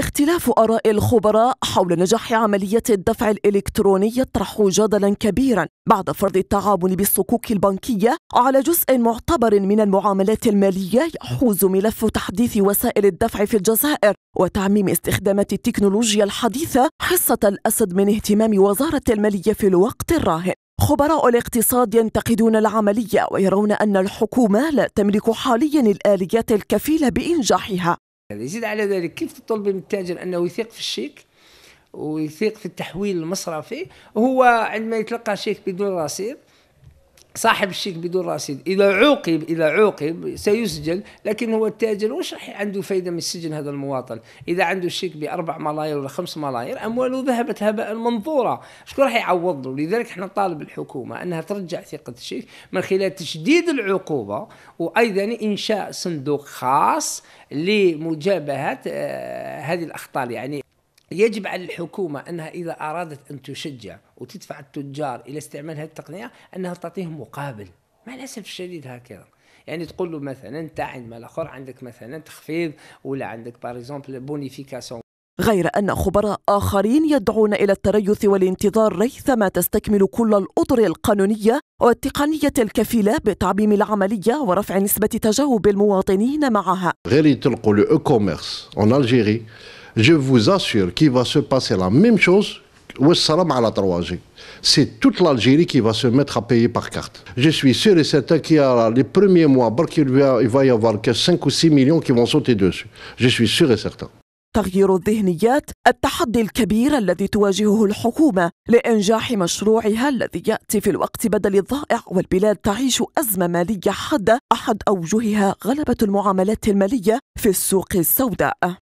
اختلاف آراء الخبراء حول نجاح عملية الدفع الإلكتروني يطرح جدلا كبيرا بعد فرض التعامل بالصكوك البنكية على جزء معتبر من المعاملات المالية يحوز ملف تحديث وسائل الدفع في الجزائر وتعميم استخدامات التكنولوجيا الحديثة حصة الأسد من اهتمام وزارة المالية في الوقت الراهن خبراء الاقتصاد ينتقدون العملية ويرون أن الحكومة لا تملك حاليا الآليات الكفيلة بإنجاحها يزيد على ذلك كيف تطلبي من التاجر انه يثق في الشيك ويثيق في التحويل المصرفي هو عندما يتلقى شيك بدون رصيد صاحب الشيك بدون رصيد اذا عوقب اذا عوقب سيسجن لكن هو التاجر وش راح عنده فايده من السجن هذا المواطن اذا عنده شيك باربع ملايير ولا خمس ملايير امواله ذهبت هباء منظوره شكون راح يعوض له لذلك احنا نطالب الحكومه انها ترجع ثقه الشيك من خلال تشديد العقوبه وايضا انشاء صندوق خاص لمجابهه آه، هذه الاخطار يعني يجب على الحكومة أنها إذا أرادت أن تشجع وتدفع التجار إلى استعمال هذه التقنية أنها تعطيهم مقابل مع الأسف الشديد هكذا يعني تقول له مثلا انت عند ما عندك مثلا تخفيض ولا عندك باريزومبل بونيفيكاسيون غير أن خبراء آخرين يدعون إلى التريث والانتظار ريثما تستكمل كل الأطر القانونية والتقنية الكفيلة بتعميم العملية ورفع نسبة تجاوب المواطنين معها. غير تلقوا لو كوميرس ان الجيري je vous assure qu'il va se passer la même chose Wessalam à la 3G. C'est toute l'Algérie qui va se mettre à payer par carte. Je suis sûr et certain qu'il y a les premiers mois, il va y avoir que 5 ou 6 millions qui vont sauter dessus. Je suis sûr et certain. تغيير الذهنيات التحدي الكبير الذي تواجهه الحكومة لإنجاح مشروعها الذي يأتي في الوقت بدل الضائع والبلاد تعيش أزمة مالية حادة أحد أوجهها غلبة المعاملات المالية في السوق السوداء